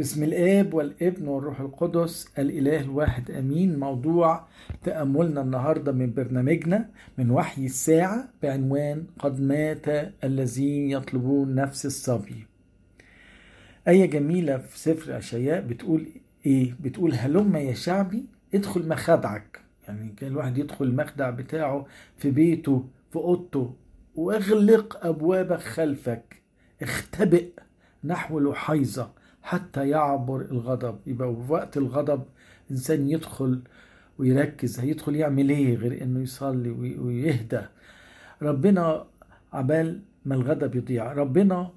بسم الاب والابن والروح القدس الاله الواحد امين موضوع تاملنا النهارده من برنامجنا من وحي الساعه بعنوان قد مات الذين يطلبون نفس الصبي ايه جميله في سفر اشعياء بتقول ايه بتقول هلم يا شعبي ادخل مخادعك يعني كان الواحد يدخل المخدع بتاعه في بيته في اوضته واغلق ابوابك خلفك اختبئ نحو لحيظه حتى يعبر الغضب يبقى في وقت الغضب إنسان يدخل ويركز هيدخل يعمل إيه غير إنه يصلي ويهدى ربنا عبال ما الغضب يضيع ربنا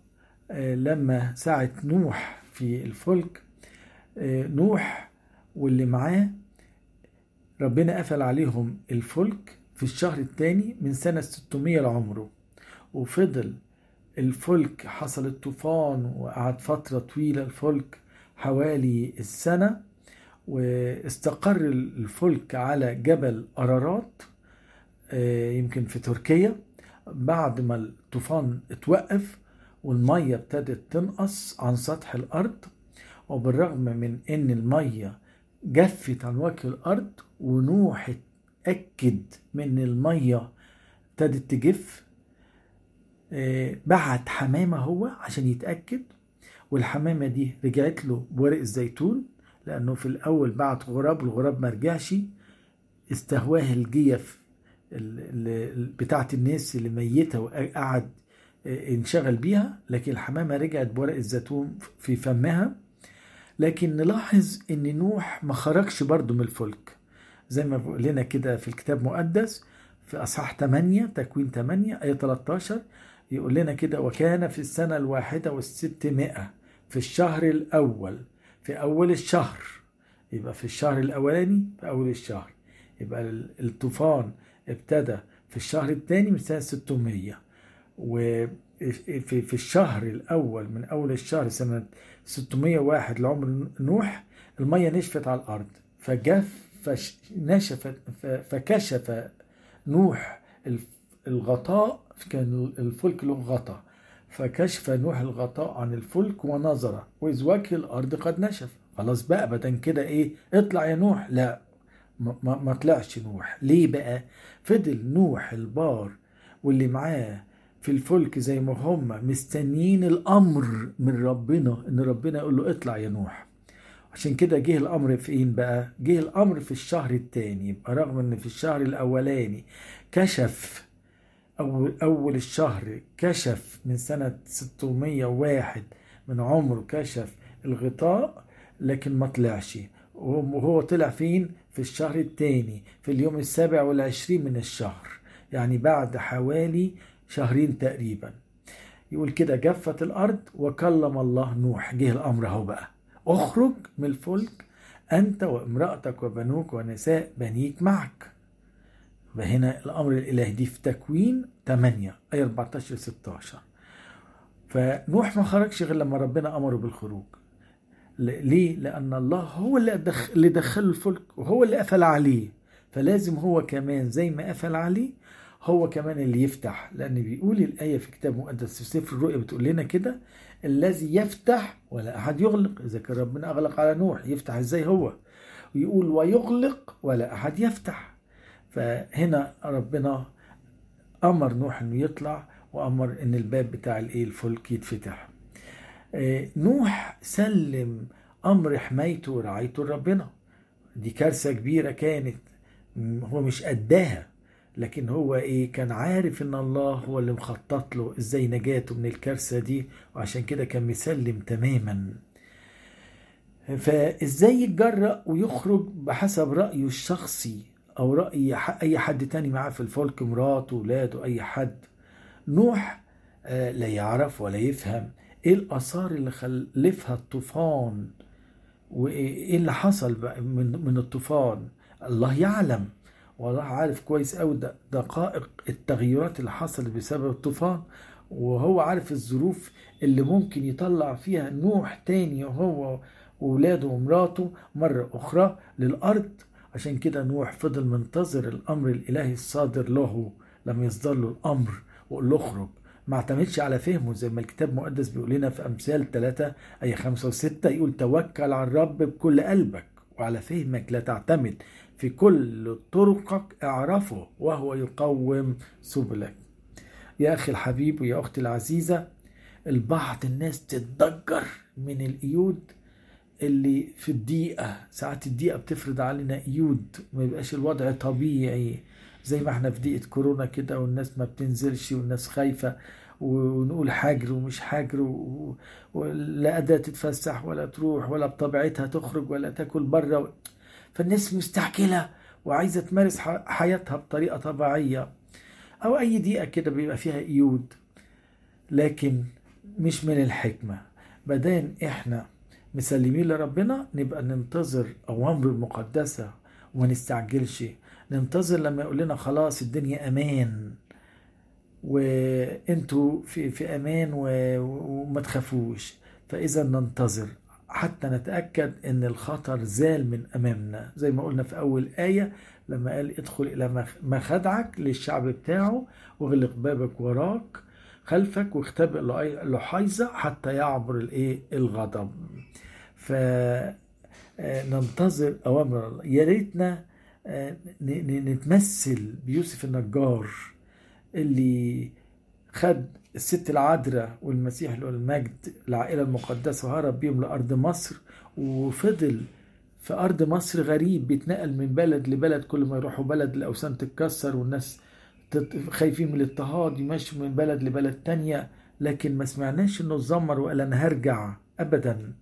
آه، لما ساعة نوح في الفلك آه، نوح واللي معاه ربنا قفل عليهم الفلك في الشهر الثاني من سنة 600 لعمره وفضل الفلك حصل الطوفان وقعد فترة طويلة الفلك حوالي السنة واستقر الفلك على جبل أرارات آه، يمكن في تركيا بعد ما الطوفان اتوقف والمية ابتدت تنقص عن سطح الأرض وبالرغم من ان المية جفت عن وجه الأرض ونوح اتأكد من المية ابتدت تجف آه، بعت حمامة هو عشان يتأكد والحمامة دي رجعت له بورق الزيتون لأنه في الأول بعت غراب والغراب ما رجعش استهواه الجيف بتاعة الناس اللي ميتة وقعد آه، انشغل بيها لكن الحمامة رجعت بورق الزيتون في فمها لكن نلاحظ ان نوح ما خرجش برضه من الفلك زي ما بيقول لنا كده في الكتاب المقدس في اصحاح 8 تكوين 8 ايه 13 يقول لنا كده وكان في السنة الواحدة والستمائة في الشهر الأول في أول الشهر يبقى في الشهر الأولاني في أول الشهر يبقى الطوفان ابتدى في الشهر الثاني من سنة 600 وفي الشهر الأول من أول الشهر سنة 601 لعمر نوح المية نشفت على الأرض فجف فنشفت فكشف نوح الغطاء كان الفلك له غطاء فكشف نوح الغطاء عن الفلك ونظر وإذ وجه الأرض قد نشف خلاص بقى بدن كده إيه اطلع يا نوح لا ما, ما طلعش نوح ليه بقى فضل نوح البار واللي معاه في الفلك زي ما هم مستنيين الامر من ربنا ان ربنا يقول له اطلع يا نوح عشان كده جه الامر فين بقى جه الامر في الشهر الثاني يبقى رغم ان في الشهر الاولاني كشف أول, أول الشهر كشف من سنة 601 من عمره كشف الغطاء لكن ما طلعش وهو طلع فين في الشهر الثاني في اليوم السابع والعشرين من الشهر يعني بعد حوالي شهرين تقريبا يقول كده جفت الأرض وكلم الله نوح جه الأمر أهو بقى اخرج من الفلك أنت وامرأتك وبنوك ونساء بنيك معك هنا الأمر الإلهي دي في تكوين 8 اي 14 16 فنوح ما خرجش غير لما ربنا أمره بالخروج ليه؟ لأن الله هو اللي دخل اللي دخل الفلك وهو اللي قفل عليه فلازم هو كمان زي ما قفل عليه هو كمان اللي يفتح لأن بيقول الآية في كتاب مقدس في سفر الرؤيا بتقول لنا كده الذي يفتح ولا أحد يغلق إذا كان ربنا أغلق على نوح يفتح إزاي هو ويقول ويغلق ولا أحد يفتح فهنا ربنا امر نوح انه يطلع وامر ان الباب بتاع الايه الفلك يتفتح آه، نوح سلم امر حمايته ورعايته لربنا دي كارثه كبيره كانت هو مش قداها لكن هو ايه كان عارف ان الله هو اللي مخطط له ازاي نجاته من الكارثه دي وعشان كده كان مسلم تماما فازاي يتجرأ ويخرج بحسب رايه الشخصي أو رأي أي حد تاني معاه في الفلك مراته ولاده أي حد نوح آه، لا يعرف ولا يفهم إيه الآثار اللي خلفها الطوفان وإيه إيه اللي حصل من الطوفان الله يعلم والله عارف كويس قوي دقائق التغيرات اللي حصلت بسبب الطوفان وهو عارف الظروف اللي ممكن يطلع فيها نوح تاني هو وولاده ومراته مرة أخرى للأرض عشان كده نوح فضل منتظر الامر الالهي الصادر له لم يصدر له الامر وقال له اخرج ما اعتمدش على فهمه زي ما الكتاب المقدس بيقول لنا في امثال 3 اي 5 و6 يقول توكل على الرب بكل قلبك وعلى فهمك لا تعتمد في كل طرقك اعرفه وهو يقوم سبلك يا اخي الحبيب ويا اختي العزيزه البعض الناس تتضجر من القيود اللي في الدقيقة ساعات الدقيقة بتفرض علينا قيود ما يبقاش الوضع طبيعي زي ما احنا في دقيقة كورونا كده والناس ما بتنزلش والناس خايفة ونقول حجر ومش حجر و... ولا أداة تتفسح ولا تروح ولا بطبيعتها تخرج ولا تاكل بره و... فالناس مستعجلة وعايزة تمارس حياتها بطريقة طبيعية أو أي دقيقة كده بيبقى فيها قيود لكن مش من الحكمة بدان احنا مسلمين لربنا نبقى ننتظر أوامر المقدسة وما نستعجلش ننتظر لما يقول لنا خلاص الدنيا أمان وانتوا في, في أمان وما تخافوش فإذا ننتظر حتى نتأكد أن الخطر زال من أمامنا زي ما قلنا في أول آية لما قال ادخل إلى مخدعك للشعب بتاعه واغلق بابك وراك خلفك واختبئ لحيزة حتى يعبر الايه الغضب فننتظر آه، اوامر الله يا ريتنا آه، نتمثل بيوسف النجار اللي خد الست العذراء والمسيح له المجد العائلة المقدسة وهرب بيهم لأرض مصر وفضل في أرض مصر غريب بيتنقل من بلد لبلد كل ما يروحوا بلد الأوثان تتكسر والناس خايفين من الاضطهاد يمشوا من بلد لبلد تانية لكن ما سمعناش انه اتذمر وقال انا هرجع ابدا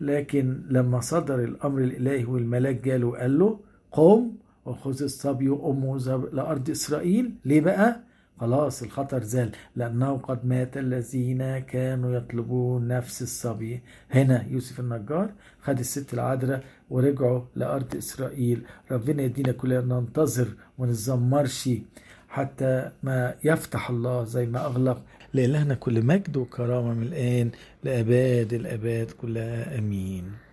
لكن لما صدر الامر الالهي والملاك جاله وقال له قم وخذ الصبي وامه لارض اسرائيل ليه بقى؟ خلاص الخطر زال لأنه قد مات الذين كانوا يطلبون نفس الصبي هنا يوسف النجار خد الست العذراء ورجعوا لأرض إسرائيل ربنا يدينا كلنا ننتظر ونتذمرش حتى ما يفتح الله زي ما أغلق لإلهنا كل مجد وكرامة من الآن لأباد الأباد كلها آمين